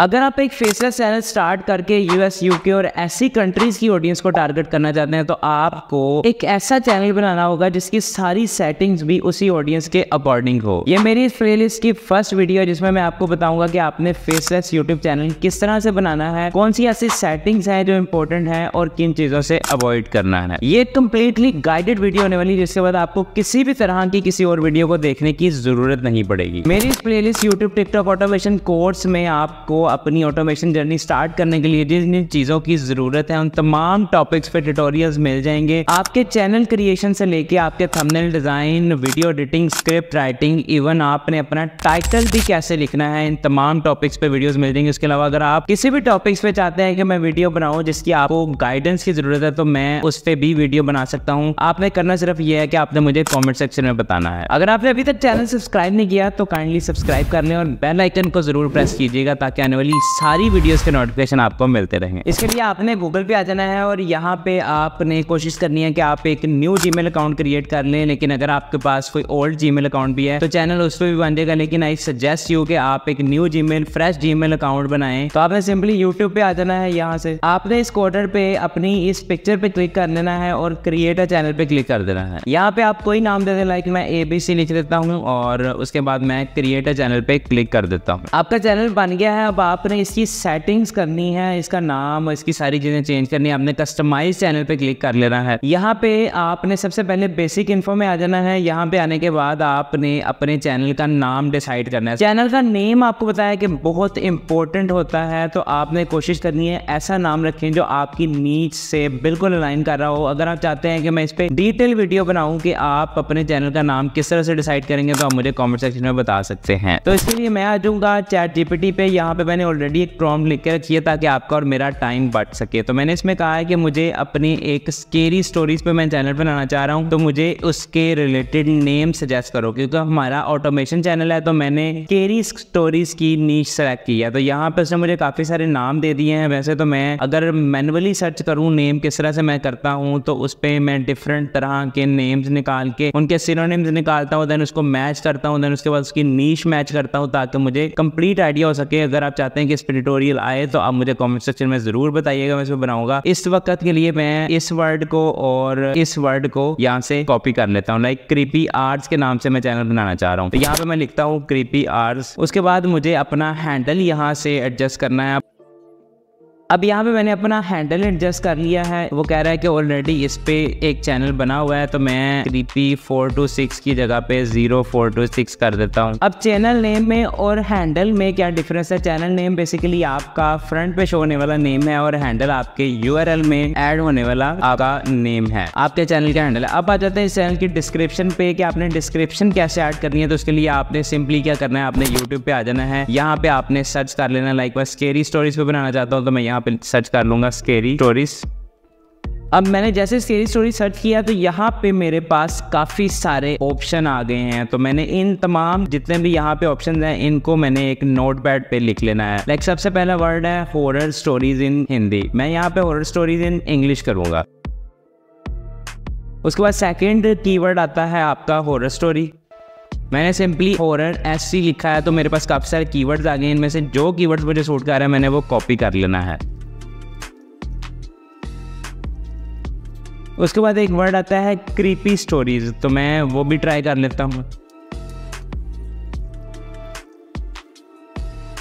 अगर आप एक फेसलेस चैनल स्टार्ट करके यूएस यूके और ऐसी कंट्रीज की ऑडियंस को टारगेट करना चाहते हैं तो आपको एक ऐसा चैनल बनाना होगा जिसकी सारी सेटिंग्स भी उसी ऑडियंस के अकॉर्डिंग हो ये मेरी इस प्लेलिस्ट की फर्स्ट वीडियो है जिसमें मैं आपको बताऊंगा कि आपने फेसलेस यूट्यूब चैनल किस तरह से बनाना है कौन सी ऐसी सेटिंग्स है जो इम्पोर्टेंट है और किन चीजों से अवॉइड करना है ये कम्प्लीटली गाइडेड वीडियो होने वाली जिसके बाद आपको किसी भी तरह की किसी और वीडियो को देखने की जरूरत नहीं पड़ेगी मेरी इस playlist YouTube TikTok automation course में आपको अपनी ऑटोमेशन जर्नी स्टार्ट करने के लिए जिन जिन चीज़ों की ज़रूरत है उन तमाम टॉपिक्स पे ट्यूटोरियल्स मिल जाएंगे आपके चैनल क्रिएशन से लेके आपके thumbnail design video editing script writing even आपने अपना टाइटल भी कैसे लिखना है इन तमाम टॉपिक्स पे वीडियोस मिल जाएंगे इसके अलावा अगर आप किसी भी टॉपिक्स पे चाहते हैं कि मैं वीडियो बनाऊँ जिसकी आपको गाइडेंस की ज़रूरत है तो मैं उस पर भी वीडियो बना सकता हूँ आपने करना सिर्फ ये है कि आपने मुझे कॉमेंट सेक्शन में बताना है अगर आपने अभी तक चैनल सब्सक्राइब नहीं किया तो काइंडली सब्सक्राइब कर लें और बेल आइकन को जरूर प्रेस कीजिएगा ताकि आने आने वाली सारी वीडियोस के नोटिफिकेशन आपको मिलते रहेंगे इसके लिए आपने गूगल पे आ जाना है और यहाँ पे आपने कोशिश करनी है कि आप एक न्यू जी अकाउंट क्रिएट कर लें लेकिन अगर आपके पास कोई ओल्ड जी अकाउंट भी है तो चैनल उस पर भी बन जाएगा लेकिन आई सजेस्ट यू कि आप एक न्यू जी फ्रेश जी अकाउंट बनाए तो आपने सिंपली यूट्यूब पे आ जाना है यहाँ से आपने इस क्वार्टर पे अपनी इस पिक्चर पे क्लिक कर लेना है और क्रिएट अ चैनल पे क्लिक कर देना है यहाँ पे आप कोई नाम दे दें लाइक मैं ए बी सी लिख देता हूँ और उसके बाद मैं क्रिएट अ चैनल पे क्लिक कर देता हूँ आपका चैनल बन गया है अब आपने इसकी सेटिंग्स करनी है इसका नाम इसकी सारी चीज़ें चेंज करनी है आपने कस्टमाइज चैनल पे क्लिक कर लेना है यहाँ पे आपने सबसे पहले बेसिक इन्फो में आ जाना है यहाँ पे आने के बाद आपने अपने चैनल का नाम डिसाइड करना है चैनल का नेम आपको बताया कि बहुत इंपॉर्टेंट होता है तो आपने कोशिश करनी है ऐसा नाम रखें जो आपकी नीच से बिल्कुल अलाइन कर रहा हो अगर आप चाहते हैं कि मैं इस पर डिटेल वीडियो बनाऊँ की आप अपने चैनल का नाम किस तरह से डिसाइड करेंगे तो आप मुझे कॉमेंट सेक्शन में बता सकते हैं तो इसके लिए मैं आ जाऊँगा चैट जीपीटी पे यहाँ पे मैं मैंने ऑलरेडी एक प्रॉम लिख के रखी है ताकि आपका और मेरा टाइम बट सके तो मैंने इसमें कहा है कि मुझे अपनी एक स्केरी स्टोरीज पे मैं चैनल बनाना चाह रहा हूँ तो मुझे उसके रिलेटेड नेम सजेस्ट करो क्योंकि हमारा ऑटोमेशन चैनल है तो मैंने केरी स्टोरीज की नीच सेलेक्ट की है तो यहाँ पे उसने मुझे काफ़ी सारे नाम दे दिए हैं वैसे तो मैं अगर मैनुअली सर्च करूँ नेम किस तरह से मैं करता हूँ तो उस पर मैं डिफरेंट तरह के नेम्स निकाल के उनके सिनोनिम्स निकालता हूँ देन उसको मैच करता हूँ देन उसके बाद उसकी नीच मैच करता हूँ ताकि मुझे कंप्लीट आइडिया हो सके अगर आप चाहते हैं कि स्पिरिटोरियल आए तो आप मुझे कॉमेंट सेक्शन में जरूर बताइएगा मैं इसमें बनाऊंगा इस वक्त के लिए मैं इस वर्ड को और इस वर्ड को यहाँ से कॉपी कर लेता हूँ लाइक क्रीपी आर्ट्स के नाम से मैं चैनल बनाना चाह रहा हूँ तो यहाँ पे मैं लिखता हूँ क्रीपी आर्ट्स उसके बाद मुझे अपना हैंडल यहाँ से एडजस्ट करना है अब यहाँ पे मैंने अपना हैंडल एडजस्ट कर लिया है वो कह रहा है कि ऑलरेडी इस पे एक चैनल बना हुआ है तो मैं क्रीपी फोर टू सिक्स की जगह पे जीरो फोर टू सिक्स कर देता हूँ अब चैनल नेम में और हैंडल में क्या डिफरेंस है चैनल नेम बेसिकली आपका फ्रंट पे शो होने वाला नेम है और हैंडल आपके यू में एड होने वाला आपका नेम है आपके चैनल का हैंडल है अब आ जाते हैं इस चैनल की डिस्क्रिप्शन पे कि आपने डिस्क्रिप्शन कैसे ऐड करनी है तो उसके लिए आपने सिंपली क्या करना है आपने यूट्यूब पे आ जाना है यहाँ पे आपने सर्च कर लेना लाइक बस स्केरी स्टोरीज पे बनाना चाहता हूँ तो मैं यहाँ यहाँ पे सर्च कर लूंगा स्केरी स्टोरीज अब मैंने जैसे स्केरी स्टोरी सर्च किया तो यहाँ पे मेरे पास काफ़ी सारे ऑप्शन आ गए हैं तो मैंने इन तमाम जितने भी यहाँ पे ऑप्शन हैं इनको मैंने एक नोट पैड पे लिख लेना है लाइक सबसे पहला वर्ड है हॉरर स्टोरीज इन हिंदी मैं यहाँ पे हॉरर स्टोरीज इन इंग्लिश करूंगा उसके बाद सेकेंड कीवर्ड आता है आपका हॉरर स्टोरी मैंने सिंपली हॉरर एस लिखा है तो मेरे पास काफ़ी सारे कीवर्ड्स आ गए इनमें से जो कीवर्ड्स मुझे सूट कर रहा है मैंने वो कॉपी कर लेना है उसके बाद एक वर्ड आता है क्रीपी स्टोरीज तो मैं वो भी ट्राई कर लेता हूँ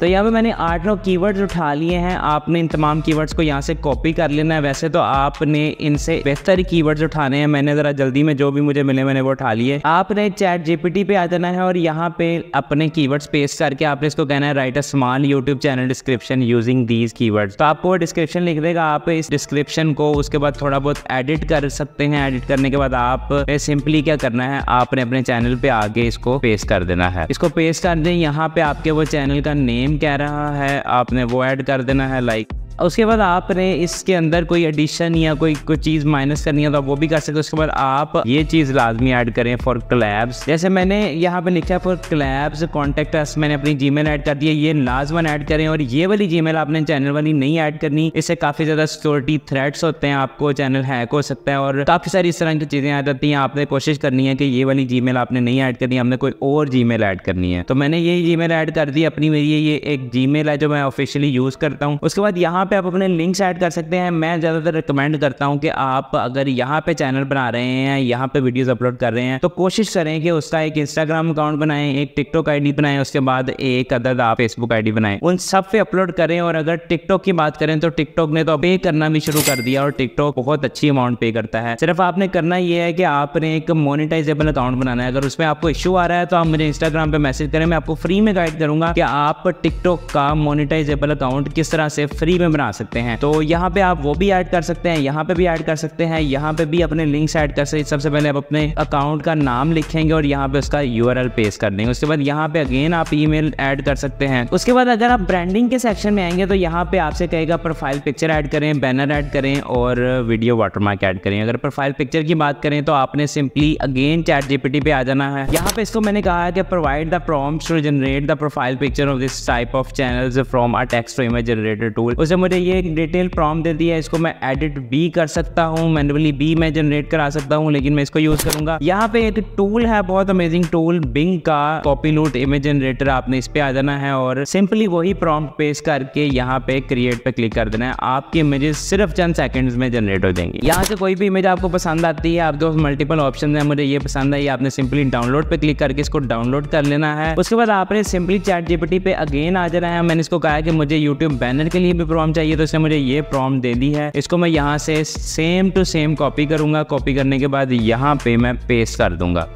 तो यहाँ पे मैंने आठ नौ कीवर्ड्स उठा लिए हैं आपने इन तमाम कीवर्ड्स को यहाँ से कॉपी कर लेना है वैसे तो आपने इनसे बेहतर कीवर्ड्स उठाने हैं मैंने ज़रा जल्दी में जो भी मुझे मिले मैंने वो उठा लिए आपने चैट जीपीटी पे आ जाना है और यहाँ पे अपने कीवर्ड्स पेस्ट करके आपने इसको कहना है write a small YouTube channel description using these keywords तो आपको डिस्क्रिप्शन लिख देगा आप इस डिस्क्रिप्शन को उसके बाद थोड़ा बहुत एडिट कर सकते हैं एडिट करने के बाद आप सिंपली क्या करना है आपने अपने चैनल पे आगे इसको पेस्ट कर देना है इसको पेस्ट कर दे यहाँ पे आपके वो चैनल का नेम नेम कह रहा है आपने वो ऐड कर देना है लाइक like उसके बाद आपने इसके अंदर कोई एडिशन या कोई कोई चीज़ माइनस करनी है तो आप वो भी कर सकते हो उसके बाद आप ये चीज़ लाजमी ऐड करें फॉर क्लैब्स जैसे मैंने यहाँ पे लिखा फॉर क्लैब्स कॉन्टेक्ट मैंने अपनी जी ऐड कर दी है ये लाजमन ऐड करें और ये वाली जी आपने चैनल वाली नहीं ऐड करनी इससे काफ़ी ज़्यादा सिक्योरिटी थ्रेट्स होते हैं आपको चैनल हैक हो सकता है और काफ़ी सारी इस तरह की चीज़ें आ जाती है आपने कोशिश करनी है कि ये वाली जी आपने नहीं ऐड करनी हमने कोई और जी ऐड करनी है तो मैंने ये जी ऐड कर दी अपनी मेरी ये एक जी है जो मैं ऑफिशियली यूज़ करता हूँ उसके बाद यहाँ यहाँ पे आप अपने लिंक्स ऐड कर सकते हैं मैं ज़्यादातर रिकमेंड करता हूँ कि आप अगर यहाँ पे चैनल बना रहे हैं यहाँ पे वीडियोस अपलोड कर रहे हैं तो कोशिश करें कि उसका एक इंस्टाग्राम अकाउंट बनाएं एक टिकटॉक आई डी उसके बाद एक अदद आप फेसबुक आई डी उन सब पे अपलोड करें और अगर टिकटॉक की बात करें तो टिकटॉक ने तो पे करना भी शुरू कर दिया और टिकटॉक बहुत अच्छी अमाउंट पे करता है सिर्फ आपने करना ये है कि आपने एक मोनिटाइजेबल अकाउंट बनाना है अगर उसमें आपको इशू आ रहा है तो आप मुझे इंस्टाग्राम पे मैसेज करें मैं आपको फ्री में गाइड करूंगा कि आप टिकटॉक का मोनिटाइजेबल अकाउंट किस तरह से फ्री में बना सकते हैं तो यहाँ पे आप वो भी ऐड कर सकते हैं यहाँ पे भी ऐड कर सकते हैं यहाँ पे भी अपने लिंक्स ऐड कर सकते हैं सबसे पहले आप अपने अकाउंट का नाम लिखेंगे और यहाँ पे उसका यू पेस्ट कर देंगे उसके बाद यहाँ पे अगेन आप ई ऐड कर सकते हैं उसके बाद अगर आप ब्रांडिंग के सेक्शन में आएंगे तो यहाँ पे आपसे कहेगा प्रोफाइल पिक्चर ऐड करें बैनर ऐड करें और वीडियो वाटरमार्क ऐड करें अगर प्रोफाइल पिक्चर की बात करें तो आपने सिंपली अगेन चैट जीपीटी पे आ जाना है यहाँ पे इसको मैंने कहा है कि provide the prompt to generate the profile picture of this type of channels from a text image generator tool उसे मुझे ये एक डिटेल प्रॉम दे दिया इसको मैं एडिट भी कर सकता हूँ मैनुअली भी मैं जनरेट करा सकता हूँ लेकिन मैं इसको यूज करूंगा यहाँ पे एक टूल है बहुत अमेजिंग टूल बिंग का कॉपी लूट इमेज जनरेटर आपने इस पे आ जाना है और सिंपली वही प्रॉम पेश करके यहाँ पे क्रिएट पे क्लिक कर देना है आपकी इमेजेस सिर्फ चंद सेकंड में जनरेट हो जाएंगे यहाँ से कोई भी इमेज आपको पसंद आती है आपके पास मल्टीपल ऑप्शन है मुझे ये पसंद आई आपने सिंपली डाउनलोड पे क्लिक करके इसको डाउनलोड कर लेना है उसके बाद आपने सिंपली चैट जीपीटी पे अगेन आ जाना है मैंने इसको कहा कि मुझे यूट्यूब बैनर के लिए भी प्रॉम चाहिए तो इसने मुझे ये प्रॉम्प्ट दे दी है इसको मैं यहाँ से सेम टू सेम कॉपी करूंगा कॉपी करने के बाद यहाँ पे मैं पेस्ट कर दूंगा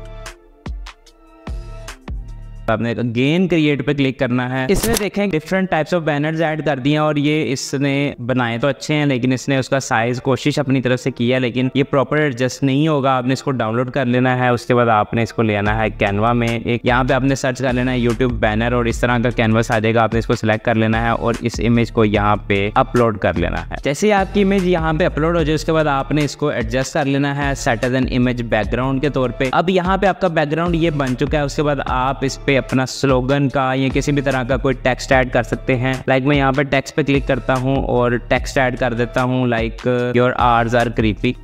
आपने अगेन क्रिएट पे क्लिक करना है इसमें देखें different types of banners add कर दिए और ये इसने बनाए तो अच्छे हैं लेकिन इसने उसका साइज कोशिश अपनी तरफ से किया लेकिन ये प्रॉपर एडजस्ट नहीं होगा आपने इसको डाउनलोड कर लेना है उसके बाद आपने इसको ले आना है कैनवा में एक यहाँ पे आपने सर्च कर लेना है यूट्यूब बैनर और इस तरह का कैनवस आ जाएगा आपने इसको सिलेक्ट कर लेना है और इस इमेज को यहाँ पे अपलोड कर लेना है जैसे ही आपकी इमेज यहाँ पे अपलोड हो जाए उसके बाद आपने इसको एडजस्ट कर लेना है set as an image background के तौर पर अब यहाँ पे आपका बैकग्राउंड ये बन चुका है उसके बाद आप इस पे अपना स्लोगन का या किसी भी तरह का कोई टेक्स्ट ऐड कर सकते हैं लाइक मैं यहाँ पर टेक्स्ट पे क्लिक करता हूँ और टेक्स्ट ऐड कर देता हूँ like your ours are creepy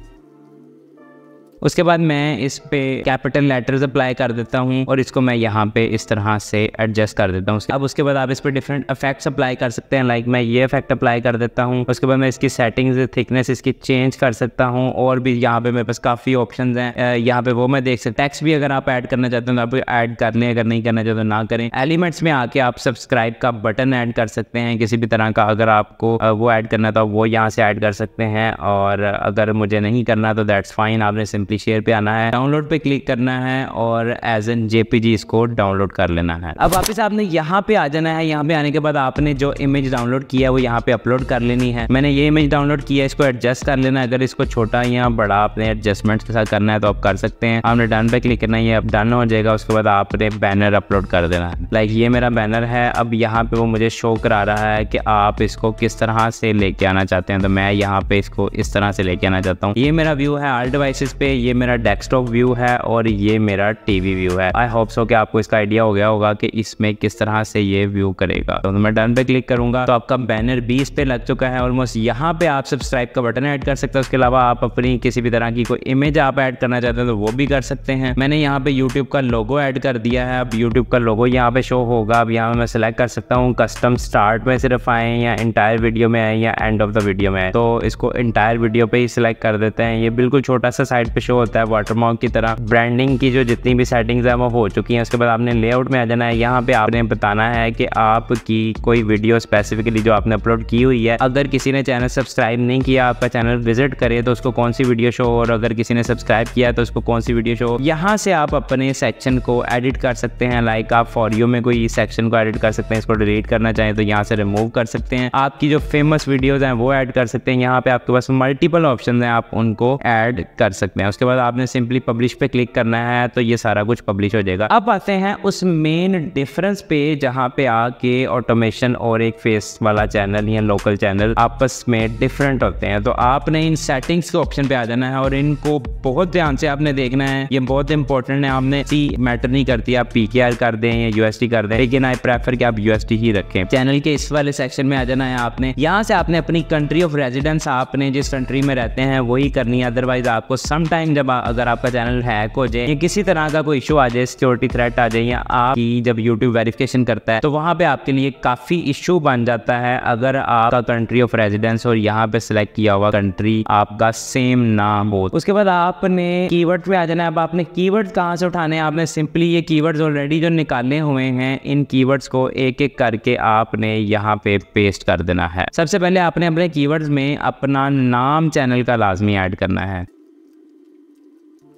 उसके बाद मैं इस पे कैपिटल लेटर्स अप्लाई कर देता हूँ और इसको मैं यहाँ पे इस तरह से एडजस्ट कर देता हूँ अब उसके बाद आप इस पर डिफरेंट इफेक्ट्स अप्लाई कर सकते हैं लाइक मैं ये इफेक्ट अप्लाई कर देता हूँ उसके बाद मैं इसकी सेटिंग्स थिकनेस इसकी चेंज कर सकता हूँ और भी यहाँ पे मेरे पास काफ़ी ऑप्शन है यहाँ पे वो मैं देख सकता टैक्स भी अगर आप ऐड करना चाहते हो तो आप एड कर लें अगर नहीं करना चाहते तो ना करें एलिमेंट्स में आके आप सब्सक्राइब का बटन ऐड कर सकते हैं किसी भी तरह का अगर आपको वो एड करना था तो वो यहाँ से एड कर सकते हैं और अगर मुझे नहीं करना तो दैट्स फाइन आपने सिंपल सिंपली शेयर पे आना है डाउनलोड पे क्लिक करना है और एज एन जेपीजी इसको डाउनलोड कर लेना है अब वापिस आपने यहाँ पे आ जाना है यहाँ पे आने के बाद आपने जो इमेज डाउनलोड किया वो यहाँ पे अपलोड कर लेनी है मैंने ये इमेज डाउनलोड किया इसको एडजस्ट कर लेना अगर इसको छोटा या बड़ा आपने एडजस्टमेंट के साथ करना है तो आप कर सकते हैं आपने डन पे क्लिक करना है ये अब डन हो जाएगा उसके बाद आपने बैनर अपलोड कर देना है लाइक ये मेरा बैनर है अब यहाँ पे वो मुझे शो करा रहा है कि आप इसको किस तरह से लेके आना चाहते हैं तो मैं यहाँ पे इसको इस तरह से लेके आना चाहता हूँ ये मेरा व्यू है आल डिवाइसेस पे ये मेरा डेस्कटॉप व्यू है और ये मेरा टीवी व्यू है आई होप सो कि आपको इसका आइडिया हो गया होगा कि इसमें किस तरह से ये व्यू करेगा तो मैं डन पे क्लिक करूंगा तो आपका बैनर भी इस पे लग चुका है ऑलमोस्ट यहाँ पे आप सब्सक्राइब का बटन ऐड कर सकते हैं उसके अलावा आप अपनी किसी भी तरह की कोई इमेज आप ऐड करना चाहते हैं तो वो भी कर सकते हैं मैंने यहाँ पे यूट्यूब का लोगो ऐड कर दिया है अब यूट्यूब का लोगो यहाँ पे शो होगा अब यहाँ पे मैं सिलेक्ट कर सकता हूँ कस्टम स्टार्ट में सिर्फ आए या इंटायर वीडियो में आए या एंड ऑफ द वीडियो में तो इसको इंटायर वीडियो पे ही सिलेक्ट कर देते हैं ये बिल्कुल छोटा सा साइड पे शो होता है वाटरमार्क की तरह ब्रांडिंग की जो जितनी भी सेटिंग्स है वो हो चुकी हैं उसके बाद आपने लेआउट में आ जाना है यहाँ पे आपने बताना है कि आपकी कोई वीडियो स्पेसिफिकली जो आपने अपलोड की हुई है अगर किसी ने चैनल सब्सक्राइब नहीं किया आपका चैनल विजिट करे तो उसको कौन सी वीडियो शो और अगर किसी ने सब्सक्राइब किया तो उसको कौन सी वीडियो शो यहाँ से आप अपने सेक्शन को एडिट कर सकते हैं लाइक आप फॉर यू में कोई सेक्शन को एडिट कर सकते हैं इसको डिलीट करना चाहे तो यहाँ से रिमूव कर सकते हैं आपकी जो फेमस वीडियोज हैं वो ऐड कर सकते हैं यहाँ पे आपके पास मल्टीपल ऑप्शन हैं आप उनको ऐड कर सकते हैं उसके बाद आपने सिंपली पब्लिश पे क्लिक करना है तो ये सारा कुछ पब्लिश हो जाएगा अब आते हैं उस मेन डिफरेंस पे जहाँ पे आके ऑटोमेशन और एक फेस वाला चैनल या लोकल चैनल आपस में डिफरेंट होते हैं तो आपने इन सेटिंग्स के ऑप्शन पे आ जाना है और इनको बहुत ध्यान से आपने देखना है ये बहुत इंपॉर्टेंट है आपने सी मैटर नहीं करती आप पी कर दें या यूएसटी कर दें लेकिन आई प्रेफर की आप यूएसटी ही रखें चैनल के इस वाले सेक्शन में आ जाना है आपने यहाँ से आपने अपनी कंट्री ऑफ रेजिडेंस आपने जिस कंट्री में रहते हैं वही करनी है अदरवाइज आपको समटाइम टाइम जब अगर आपका चैनल हैक हो जाए या किसी तरह का कोई इशू आ जाए सिक्योरिटी थ्रेट आ जाए या आपकी जब यूट्यूब वेरिफिकेशन करता है तो वहाँ पे आपके लिए काफ़ी इशू बन जाता है अगर आपका कंट्री ऑफ रेजिडेंस और यहाँ पे सिलेक्ट किया हुआ कंट्री आपका सेम नाम हो उसके बाद आपने कीवर्ड पे आ जाना है अब आपने की वर्ड से उठाने आपने सिंपली ये की ऑलरेडी जो निकाले हुए हैं इन की को एक एक करके आपने यहाँ पे पेस्ट कर देना है सबसे पहले आपने अपने कीवर्ड्स में अपना नाम चैनल का लाजमी ऐड करना है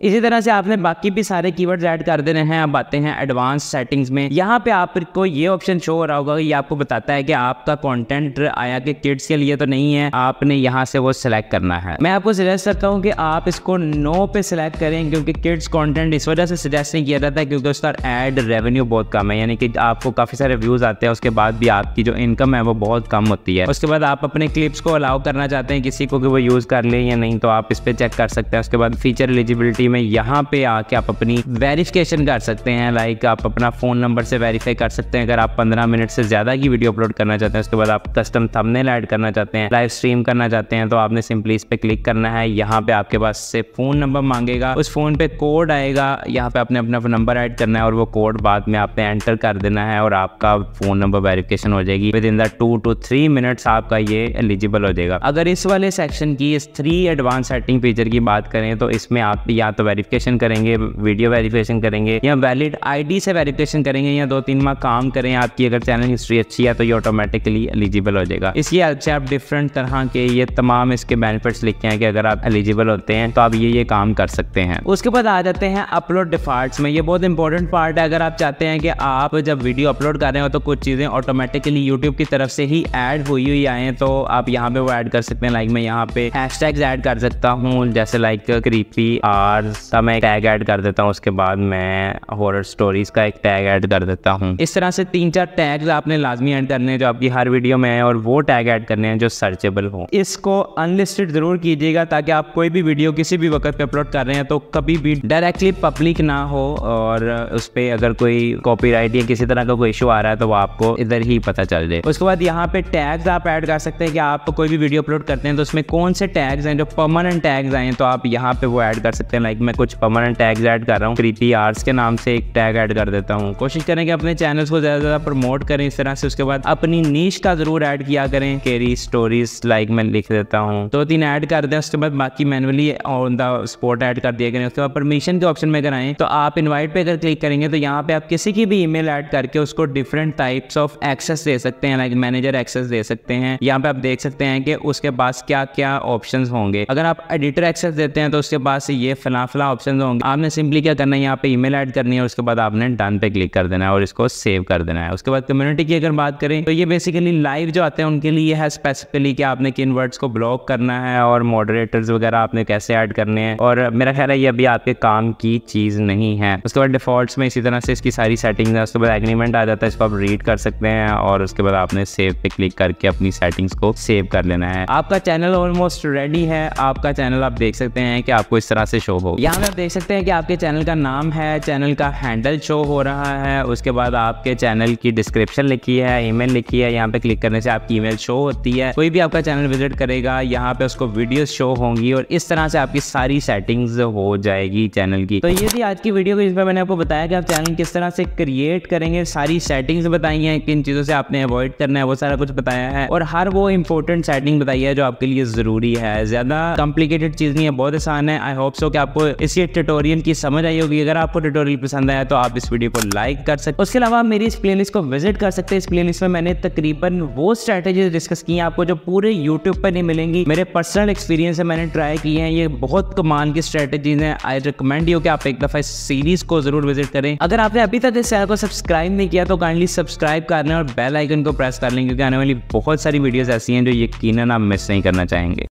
इसी तरह से आपने बाकी भी सारे कीवर्ड्स ऐड कर देने हैं अब आते हैं एडवांस सेटिंग्स में यहाँ पे आपको ये ऑप्शन शो हो रहा होगा ये आपको बताता है कि आपका कंटेंट आया कि किड्स के लिए तो नहीं है आपने यहाँ से वो सिलेक्ट करना है मैं आपको सजेस्ट करता हूँ कि आप इसको नो पे सिलेक्ट करें क्योंकि किड्स कॉन्टेंट इस वजह से सजेस्ट नहीं किया जाता है क्योंकि उसका एड रेवेन्यू बहुत कम है यानी कि आपको काफ़ी सारे व्यूज़ आते हैं उसके बाद भी आपकी जो इनकम है वो बहुत कम होती है उसके बाद आप अपने क्लिप्स को अलाउ करना चाहते हैं किसी को कि वो यूज़ कर लें या नहीं तो आप इस पर चेक कर सकते हैं उसके बाद फीचर एलिजिबिलिटी फ्री में यहाँ पे आके आप अपनी वेरिफिकेशन कर सकते हैं लाइक आप अपना फ़ोन नंबर से वेरीफाई कर सकते हैं अगर आप पंद्रह मिनट से ज़्यादा की वीडियो अपलोड करना चाहते हैं उसके बाद आप कस्टम थंबनेल ऐड करना चाहते हैं लाइव स्ट्रीम करना चाहते हैं तो आपने सिंपली इस पे क्लिक करना है यहाँ पे आपके पास से फ़ोन नंबर मांगेगा उस फ़ोन पे कोड आएगा यहाँ पे आपने अपना नंबर ऐड करना है और वो कोड बाद में आपने एंटर कर देना है और आपका फ़ोन नंबर वेरिफिकेशन हो जाएगी within the two two three minutes आपका ये एलिजिबल हो जाएगा अगर इस वाले सेक्शन की इस थ्री एडवांस सेटिंग फीचर की बात करें तो इसमें आप या तो वेरिफिकेशन करेंगे वीडियो वेरिफिकेशन करेंगे या वैलिड आईडी से वेरिफिकेशन करेंगे या दो तीन माह काम करें आपकी अगर चैनल हिस्ट्री अच्छी है तो ये ऑटोमेटिकली एलिजिबल हो जाएगा इसकी हेल्प से आप डिफरेंट तरह के ये तमाम इसके बेनिफिट्स लिखे हैं कि अगर आप एलिजिबल होते हैं तो आप ये ये काम कर सकते हैं उसके बाद आ जाते हैं अपलोड डिफॉल्ट में ये बहुत इंपॉर्टेंट पार्ट है अगर आप चाहते हैं कि आप जब वीडियो अपलोड कर रहे हो तो कुछ चीज़ें ऑटोमेटिकली यूट्यूब की तरफ से ही एड हुई हुई आए तो आप यहाँ पे वो एड कर सकते हैं लाइक मैं यहाँ पे हैश ऐड कर सकता हूँ जैसे लाइक क्रीपी आर हॉरर मैं टैग ऐड कर देता हूँ उसके बाद मैं हॉरर स्टोरीज़ का एक टैग ऐड कर देता हूँ इस तरह से तीन चार टैग आपने लाजमी ऐड करने हैं जो आपकी हर वीडियो में है और वो टैग ऐड करने हैं जो सर्चेबल हो इसको अनलिस्टेड ज़रूर कीजिएगा ताकि आप कोई भी वीडियो किसी भी वक्त पे अपलोड कर रहे हैं तो कभी भी डायरेक्टली पब्लिक ना हो और उस पर अगर कोई कॉपी या किसी तरह का कोई इशू आ रहा है तो वो आपको इधर ही पता चल जाए उसके बाद यहाँ पे टैग्स आप ऐड कर सकते हैं कि आप कोई भी वीडियो अपलोड करते हैं तो उसमें कौन से टैग्स हैं जो परमानेंट टैग्स आए हैं तो आप यहाँ पे वो ऐड कर सकते हैं लाइक टैग में कुछ परमानेंट टैग्स ऐड कर रहा हूँ क्रीपी आर्ट्स के नाम से एक टैग ऐड कर देता हूँ कोशिश करें कि अपने चैनल्स को ज़्यादा ज़्यादा प्रमोट करें इस तरह से उसके बाद अपनी नीच का ज़रूर ऐड किया करें केरी स्टोरीज लाइक मैं लिख देता हूँ दो तो तीन ऐड कर दें उसके बाद बाकी manually on the spot add कर दिया करें उसके बाद परमिशन के ऑप्शन में कराएं तो आप इन्वाइट पे अगर क्लिक करेंगे तो यहाँ पे आप किसी की भी ईमेल ऐड करके उसको डिफरेंट टाइप्स ऑफ एक्सेस दे सकते हैं लाइक मैनेजर एक्सेस दे सकते हैं यहाँ पे आप देख सकते हैं कि उसके पास क्या क्या ऑप्शन होंगे अगर आप एडिटर एक्सेस देते हैं तो उसके पास ये फला काफिला ऑप्शन होंगे आपने सिंपली क्या करना है यहाँ पे ईमेल ऐड करनी है उसके बाद आपने डन पे क्लिक कर देना है और इसको सेव कर देना है उसके बाद कम्युनिटी की अगर बात करें तो ये बेसिकली लाइव जो आते हैं उनके लिए है स्पेसिफिकली कि आपने किन वर्ड्स को ब्लॉक करना है और मॉडरेटर्स वगैरह आपने कैसे ऐड करने हैं और मेरा ख्याल है ये अभी आपके काम की चीज़ नहीं है उसके बाद डिफॉल्ट में इसी तरह से इसकी सारी सेटिंग है उसके बाद एग्रीमेंट आ जाता है इसको आप रीड कर सकते हैं और उसके बाद आपने सेव पे क्लिक करके अपनी सेटिंग्स को सेव कर लेना है आपका चैनल ऑलमोस्ट रेडी है आपका चैनल आप देख सकते हैं कि आपको इस तरह से शो हो यहाँ पे आप देख सकते हैं कि आपके चैनल का नाम है चैनल का हैंडल शो हो रहा है उसके बाद आपके चैनल की डिस्क्रिप्शन लिखी है ईमेल लिखी है यहाँ पे क्लिक करने से आपकी ईमेल शो होती है कोई भी आपका चैनल विजिट करेगा यहाँ पे उसको वीडियो शो होंगी और इस तरह से आपकी सारी सेटिंग्स हो जाएगी चैनल की तो ये थी आज की वीडियो जिसमें मैंने आपको बताया कि आप चैनल किस तरह से क्रिएट करेंगे सारी सेटिंग्स बताई हैं किन चीज़ों से आपने अवॉइड करना है वो सारा कुछ बताया है और हर वो इंपॉर्टेंट सेटिंग बताई है जो आपके लिए ज़रूरी है ज़्यादा कॉम्प्लिकेटेड चीज़ नहीं है बहुत आसान है आई होप सो कि आपको आपको इसी ट्यूटोरियल की समझ आई होगी अगर आपको ट्यूटोरियल पसंद आया तो आप इस वीडियो को लाइक कर सकते उसके अलावा आप मेरी इस प्ले को विजिट कर सकते हैं इस प्ले में मैंने तकरीबन वो स्ट्रेटेजी डिस्कस की आपको जो पूरे यूट्यूब पर नहीं मिलेंगी मेरे पर्सनल एक्सपीरियंस है मैंने ट्राई किए हैं ये बहुत कमाल की स्ट्रैटेजीज है आई रिकमेंड यू कि आप एक दफ़ा इस सीरीज को जरूर विजिट करें अगर आपने अभी तक इस चैनल को सब्सक्राइब नहीं किया तो काइंडली सब्सक्राइब कर लें और बेल आइकन को प्रेस कर लें क्योंकि आने वाली बहुत सारी वीडियोस ऐसी हैं जो यकीन आप मिस नहीं करना चाहेंगे